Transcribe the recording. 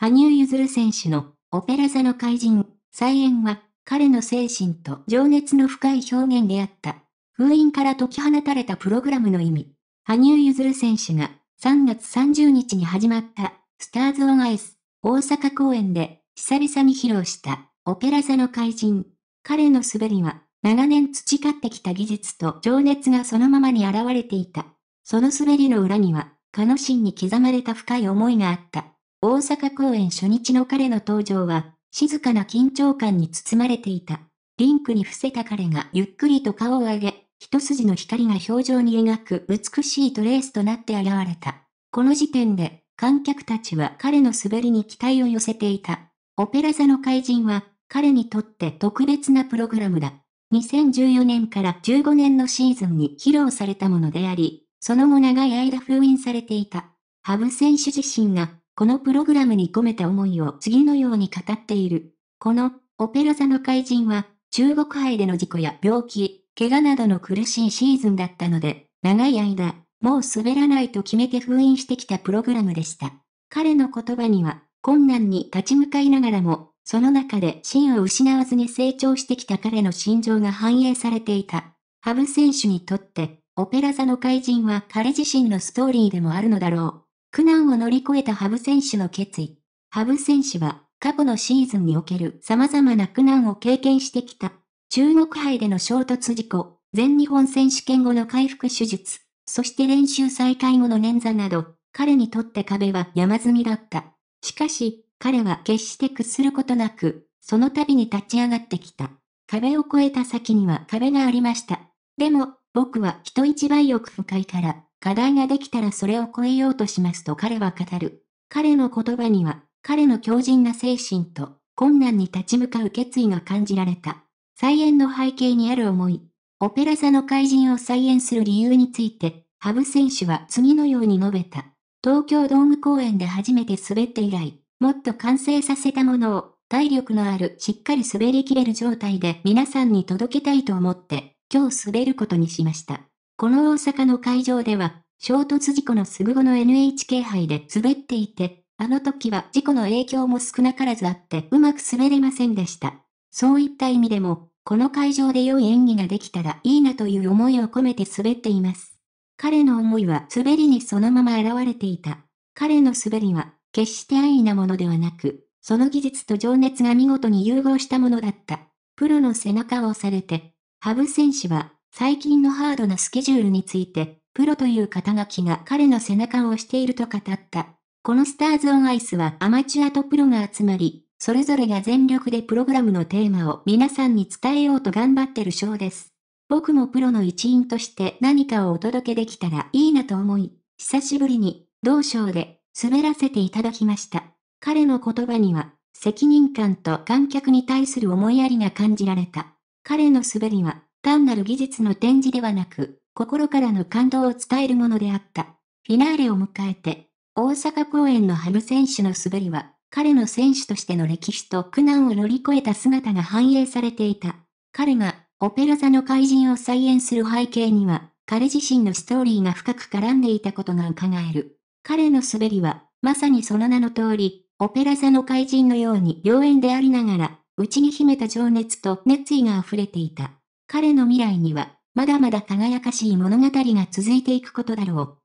羽生結弦選手のオペラ座の怪人、再演は彼の精神と情熱の深い表現であった。封印から解き放たれたプログラムの意味。羽生結弦選手が3月30日に始まったスターズ・オン・アイス大阪公演で久々に披露したオペラ座の怪人。彼の滑りは長年培ってきた技術と情熱がそのままに現れていた。その滑りの裏には、彼の心に刻まれた深い思いがあった。大阪公演初日の彼の登場は、静かな緊張感に包まれていた。リンクに伏せた彼がゆっくりと顔を上げ、一筋の光が表情に描く美しいトレースとなって現れた。この時点で、観客たちは彼の滑りに期待を寄せていた。オペラ座の怪人は、彼にとって特別なプログラムだ。2014年から15年のシーズンに披露されたものであり、その後長い間封印されていた。ハブ選手自身がこのプログラムに込めた思いを次のように語っている。この、オペラ座の怪人は、中国杯での事故や病気、怪我などの苦しいシーズンだったので、長い間、もう滑らないと決めて封印してきたプログラムでした。彼の言葉には、困難に立ち向かいながらも、その中で芯を失わずに成長してきた彼の心情が反映されていた。ハブ選手にとって、オペラ座の怪人は彼自身のストーリーでもあるのだろう。苦難を乗り越えた羽生選手の決意。羽生選手は、過去のシーズンにおける様々な苦難を経験してきた。中国杯での衝突事故、全日本選手権後の回復手術、そして練習再開後の捻挫など、彼にとって壁は山積みだった。しかし、彼は決して屈することなく、その度に立ち上がってきた。壁を越えた先には壁がありました。でも、僕は人一倍奥深いから、課題ができたらそれを超えようとしますと彼は語る。彼の言葉には、彼の強靭な精神と、困難に立ち向かう決意が感じられた。再演の背景にある思い。オペラ座の怪人を再演する理由について、羽生選手は次のように述べた。東京ドーム公演で初めて滑って以来、もっと完成させたものを、体力のあるしっかり滑りきれる状態で皆さんに届けたいと思って、今日滑ることにしました。この大阪の会場では、衝突事故のすぐ後の NHK 杯で滑っていて、あの時は事故の影響も少なからずあってうまく滑れませんでした。そういった意味でも、この会場で良い演技ができたらいいなという思いを込めて滑っています。彼の思いは滑りにそのまま現れていた。彼の滑りは、決して安易なものではなく、その技術と情熱が見事に融合したものだった。プロの背中を押されて、ハブ選手は最近のハードなスケジュールについて、プロという肩書きが彼の背中を押していると語った。このスターズ・オン・アイスはアマチュアとプロが集まり、それぞれが全力でプログラムのテーマを皆さんに伝えようと頑張ってるショーです。僕もプロの一員として何かをお届けできたらいいなと思い、久しぶりに、同章で滑らせていただきました。彼の言葉には、責任感と観客に対する思いやりが感じられた。彼の滑りは、単なる技術の展示ではなく、心からの感動を伝えるものであった。フィナーレを迎えて、大阪公演の羽生選手の滑りは、彼の選手としての歴史と苦難を乗り越えた姿が反映されていた。彼が、オペラ座の怪人を再演する背景には、彼自身のストーリーが深く絡んでいたことが伺える。彼の滑りは、まさにその名の通り、オペラ座の怪人のように妖艶でありながら、内に秘めた情熱と熱意が溢れていた。彼の未来には、まだまだ輝かしい物語が続いていくことだろう。